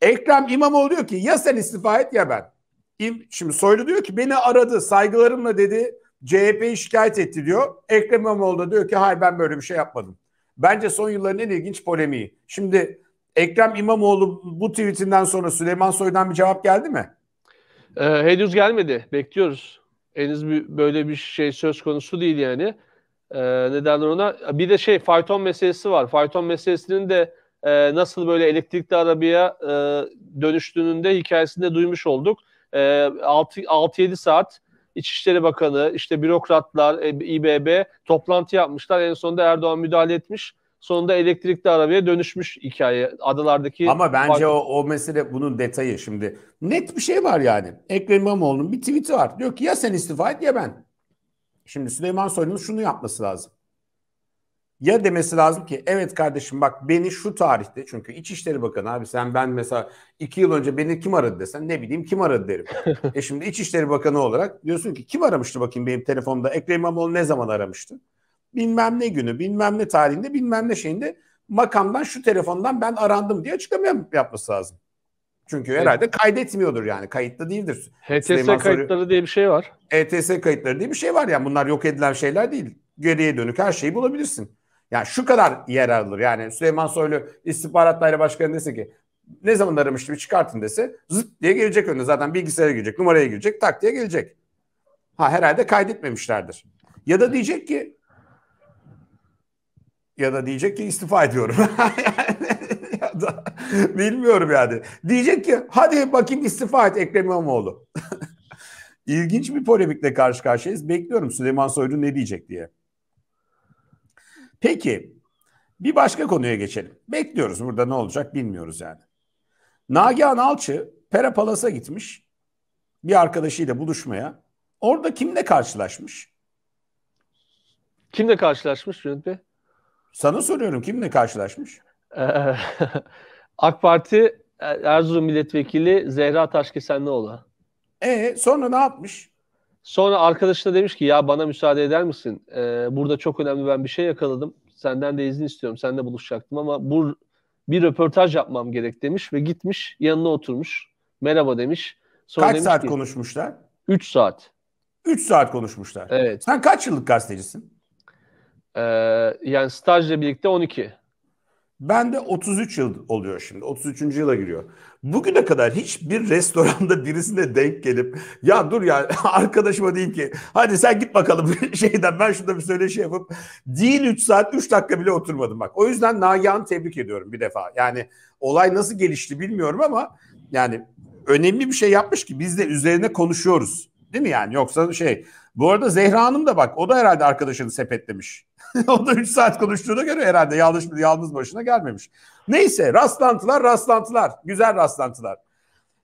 Ekrem İmamoğlu diyor ki ya sen istifa et ya ben. Şimdi Soylu diyor ki beni aradı saygılarımla dedi CHP'yi şikayet etti diyor. Ekrem İmamoğlu da diyor ki hayır ben böyle bir şey yapmadım. Bence son yılların en ilginç polemiği. Şimdi Ekrem İmamoğlu bu tweetinden sonra Süleyman Soylu'dan bir cevap geldi mi? Ee, henüz gelmedi. Bekliyoruz. Henüz bir, böyle bir şey söz konusu değil yani. Ee, neden ona? Bir de şey fayton meselesi var. Fayton meselesinin de e, nasıl böyle elektrikli arabaya e, dönüştüğünün de hikayesini de duymuş olduk. E, ee, 6-7 saat İçişleri Bakanı, işte bürokratlar, e, İBB toplantı yapmışlar. En sonunda Erdoğan müdahale etmiş. Sonunda elektrikli arabaya dönüşmüş hikaye adalardaki. Ama bence o, o mesele bunun detayı şimdi. Net bir şey var yani. Ekrem İmamoğlu'nun bir tweet'i var. Diyor ki ya sen istifa et ya ben. Şimdi Süleyman Soylu'nun şunu yapması lazım. Ya demesi lazım ki evet kardeşim bak beni şu tarihte çünkü İçişleri Bakanı abi sen ben mesela iki yıl önce beni kim aradı desen ne bileyim kim aradı derim. e şimdi İçişleri Bakanı olarak diyorsun ki kim aramıştı bakayım benim telefonda Ekrem İmamoğlu ne zaman aramıştı? Bilmem ne günü bilmem ne tarihinde bilmem ne şeyinde makamdan şu telefondan ben arandım diye açıklama yapması lazım. Çünkü herhalde evet. kaydetmiyordur yani. Kayıtlı değildir. HTS Süleyman kayıtları Soru... diye bir şey var. ETS kayıtları diye bir şey var yani. Bunlar yok edilen şeyler değil. Geriye dönük her şeyi bulabilirsin. Yani şu kadar yer alır. Yani Süleyman Soylu istihbarat daire başkanı dese ki ne zaman aramıştı bir çıkartın dese zıt diye gelecek önüne. Zaten bilgisayara girecek, numaraya girecek, tak diye gelecek. Ha herhalde kaydetmemişlerdir. Ya da diyecek ki ya da diyecek ki istifa ediyorum. ya da, bilmiyorum yani. Diyecek ki hadi bakayım istifa et Ekrem İmamoğlu. İlginç bir polemikle karşı karşıyayız. Bekliyorum Süleyman Soylu ne diyecek diye. Peki bir başka konuya geçelim. Bekliyoruz burada ne olacak bilmiyoruz yani. Nagihan Alçı Pera Palas'a gitmiş bir arkadaşıyla buluşmaya. Orada kimle karşılaşmış? Kimle karşılaşmış Cüneyt Bey? Sana soruyorum kimle karşılaşmış? Ee, AK Parti Erzurum Milletvekili Zehra Taşkesenlioğlu. E ee, sonra ne yapmış? Sonra arkadaş da demiş ki ya bana müsaade eder misin? Ee, burada çok önemli ben bir şey yakaladım. Senden de izin istiyorum. Seninle buluşacaktım ama bu bir röportaj yapmam gerek demiş ve gitmiş yanına oturmuş. Merhaba demiş. Sonra kaç demiş saat ki, konuşmuşlar? 3 saat. 3 saat konuşmuşlar. Evet. Sen kaç yıllık gazetecisin? Ee, yani stajla birlikte 12. Ben de 33 yıl oluyor şimdi. 33. yıla giriyor. Bugüne kadar hiçbir restoranda birisine denk gelip ya dur ya arkadaşıma diyeyim ki hadi sen git bakalım şeyden ben şurada bir söyleşi yapıp değil 3 saat 3 dakika bile oturmadım bak. O yüzden Nagihan'ı tebrik ediyorum bir defa. Yani olay nasıl gelişti bilmiyorum ama yani önemli bir şey yapmış ki biz de üzerine konuşuyoruz. Değil mi yani? Yoksa şey. Bu arada Zehra Hanım da bak o da herhalde arkadaşını sepetlemiş. o da 3 saat konuştuğuna göre herhalde yanlış yalnız başına gelmemiş. Neyse rastlantılar rastlantılar. Güzel rastlantılar.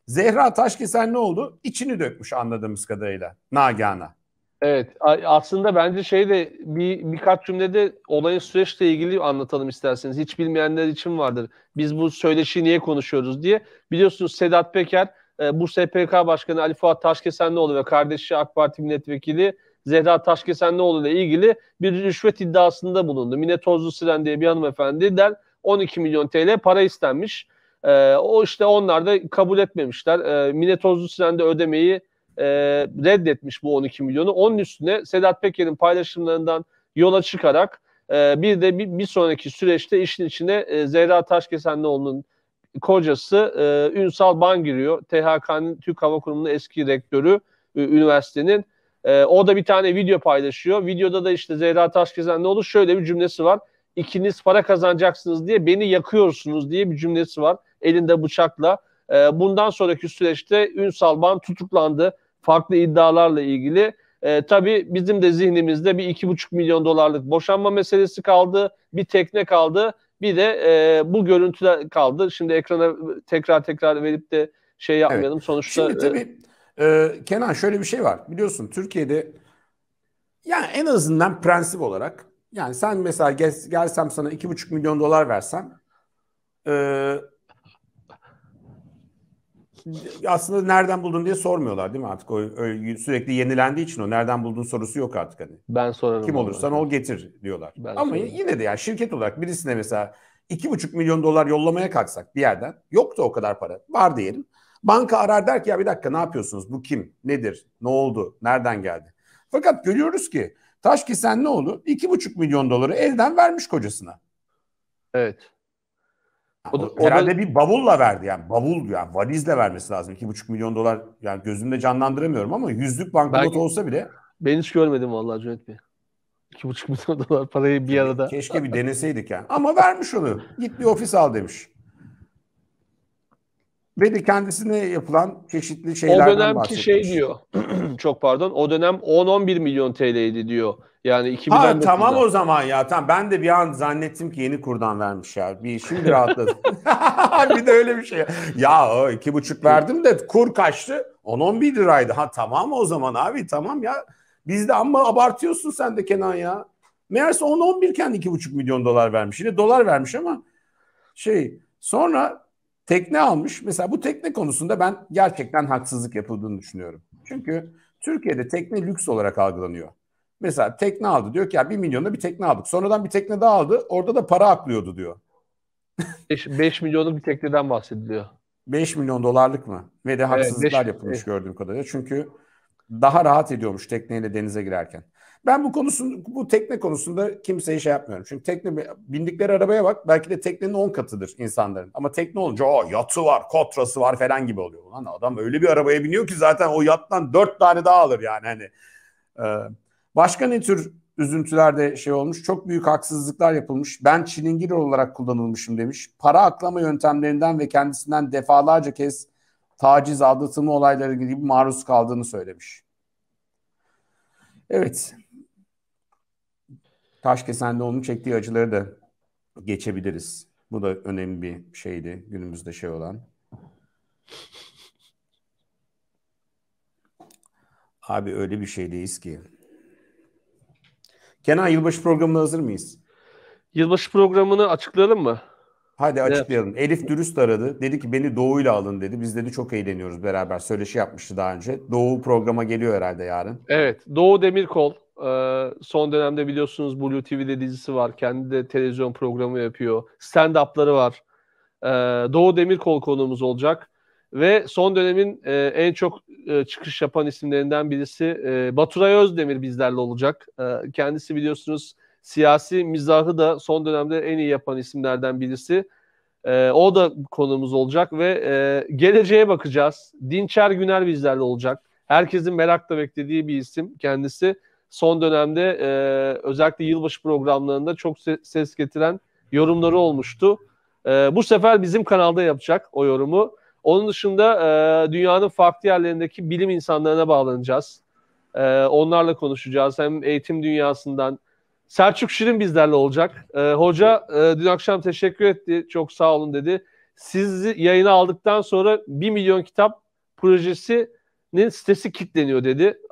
Zehra Taşkesen ne oldu? İçini dökmüş anladığımız kadarıyla Nagana. Evet aslında bence şey de bir birkaç cümlede olayın süreçle ilgili anlatalım isterseniz. Hiç bilmeyenler için vardır. Biz bu söyleşi niye konuşuyoruz diye. Biliyorsunuz Sedat Peker e, Bursa EPK Başkanı Ali Fuat Taşkesenlioğlu ve kardeşi AK Parti milletvekili Zehra Taşkesenlioğlu ile ilgili bir rüşvet iddiasında bulundu. Mine Tozlu Siren diye bir hanımefendiden 12 milyon TL para istenmiş. E, o işte onlar da kabul etmemişler. E, Mine Tozlu Siren de ödemeyi e, reddetmiş bu 12 milyonu. Onun üstüne Sedat Peker'in paylaşımlarından yola çıkarak e, bir de bir, bir sonraki süreçte işin içine e, Zehra Taşkesenlioğlu'nun kocası e, Ünsal giriyor, THK'nın Türk Hava Kurumu'nun eski rektörü e, üniversitenin. E, o da bir tane video paylaşıyor. Videoda da işte Zehra Taşkezen ne olur şöyle bir cümlesi var. İkiniz para kazanacaksınız diye beni yakıyorsunuz diye bir cümlesi var. Elinde bıçakla. E, bundan sonraki süreçte Ünsal Ban tutuklandı. Farklı iddialarla ilgili. E, tabii bizim de zihnimizde bir iki buçuk milyon dolarlık boşanma meselesi kaldı. Bir tekne kaldı bir de e, bu görüntüler kaldı. Şimdi ekrana tekrar tekrar verip de şey yapmayalım. Evet. Sonuçta Şimdi e, tabii e, Kenan şöyle bir şey var. Biliyorsun Türkiye'de yani en azından prensip olarak yani sen mesela gel, gelsem sana iki buçuk milyon dolar versem e, aslında nereden buldun diye sormuyorlar değil mi artık? O, o sürekli yenilendiği için o nereden buldun sorusu yok artık hani. Ben sorarım. Kim olursan ol getir diyorlar. Ben Ama sorarım. yine de yani şirket olarak birisine mesela iki buçuk milyon dolar yollamaya kalksak bir yerden yoktu o kadar para. Var diyelim. Banka arar der ki ya bir dakika ne yapıyorsunuz? Bu kim? Nedir? Ne oldu? Nereden geldi? Fakat görüyoruz ki taş Taşkisen ne oldu? buçuk milyon doları elden vermiş kocasına. Evet. O da, o da... bir bavulla verdi yani bavul yani valizle vermesi lazım. 2,5 milyon dolar yani gözümde canlandıramıyorum ama yüzlük banknot olsa bile. Ben hiç görmedim vallahi Cüneyt Bey. 2,5 milyon dolar parayı bir arada. Keşke bir deneseydik yani. Ama vermiş onu. Git bir ofis al demiş. Ve de kendisine yapılan çeşitli şeylerden bahsediyor. O dönemki şey bahsetmiş. şey diyor. çok pardon. O dönem 10-11 milyon TL'ydi diyor yani 2000'den ha, tamam o zaman ya. Tamam ben de bir an zannettim ki yeni kurdan vermiş ya. Bir şimdi rahatladım. bir de öyle bir şey. Ya o iki buçuk verdim de kur kaçtı. 10-11 liraydı. Ha tamam o zaman abi tamam ya. Biz de amma abartıyorsun sen de Kenan ya. Meğerse 10-11 iken 2,5 milyon dolar vermiş. Yine dolar vermiş ama şey sonra tekne almış. Mesela bu tekne konusunda ben gerçekten haksızlık yapıldığını düşünüyorum. Çünkü Türkiye'de tekne lüks olarak algılanıyor. Mesela tekne aldı diyor ki ya 1 milyonda bir tekne aldık. Sonradan bir tekne daha aldı. Orada da para aklıyordu diyor. 5, 5 milyonluk bir tekneden bahsediliyor. 5 milyon dolarlık mı? Ve de haksızlıklar evet, 5, yapılmış evet. gördüğüm kadarıyla. Çünkü daha rahat ediyormuş tekneyle denize girerken. Ben bu konusun bu tekne konusunda kimseye şey yapmıyorum. Çünkü tekne bindikleri arabaya bak belki de teknenin 10 katıdır insanların. Ama tekne olunca o yatı var, kotrası var falan gibi oluyor. Lan adam öyle bir arabaya biniyor ki zaten o yattan 4 tane daha alır yani hani. E, Başka ne tür üzüntülerde şey olmuş? Çok büyük haksızlıklar yapılmış. Ben çilingir olarak kullanılmışım demiş. Para aklama yöntemlerinden ve kendisinden defalarca kez taciz, aldatılma olayları gibi maruz kaldığını söylemiş. Evet. taş Taşkesen'de onun çektiği acıları da geçebiliriz. Bu da önemli bir şeydi günümüzde şey olan. Abi öyle bir şeydeyiz ki. Kenan yılbaşı programına hazır mıyız? Yılbaşı programını açıklayalım mı? Hadi açıklayalım. Evet. Elif dürüst aradı. Dedi ki beni Doğu'yla alın dedi. Biz dedi çok eğleniyoruz beraber. Söyleşi yapmıştı daha önce. Doğu programa geliyor herhalde yarın. Evet. Doğu Demirkol. Ee, son dönemde biliyorsunuz Blue TV'de dizisi var. Kendi de televizyon programı yapıyor. Stand-up'ları var. Ee, Doğu Demirkol konuğumuz olacak. Ve son dönemin e, en çok e, çıkış yapan isimlerinden birisi e, Baturay Özdemir bizlerle olacak. E, kendisi biliyorsunuz siyasi mizahı da son dönemde en iyi yapan isimlerden birisi. E, o da konumuz olacak ve e, geleceğe bakacağız. Dinçer Güner bizlerle olacak. Herkesin merakla beklediği bir isim kendisi. Son dönemde e, özellikle yılbaşı programlarında çok se- ses getiren yorumları olmuştu. E, bu sefer bizim kanalda yapacak o yorumu. Onun dışında e, dünyanın farklı yerlerindeki bilim insanlarına bağlanacağız. E, onlarla konuşacağız. Hem eğitim dünyasından. Selçuk Şirin bizlerle olacak. E, hoca e, dün akşam teşekkür etti. Çok sağ olun dedi. Sizi yayına aldıktan sonra 1 milyon kitap projesinin sitesi kilitleniyor dedi.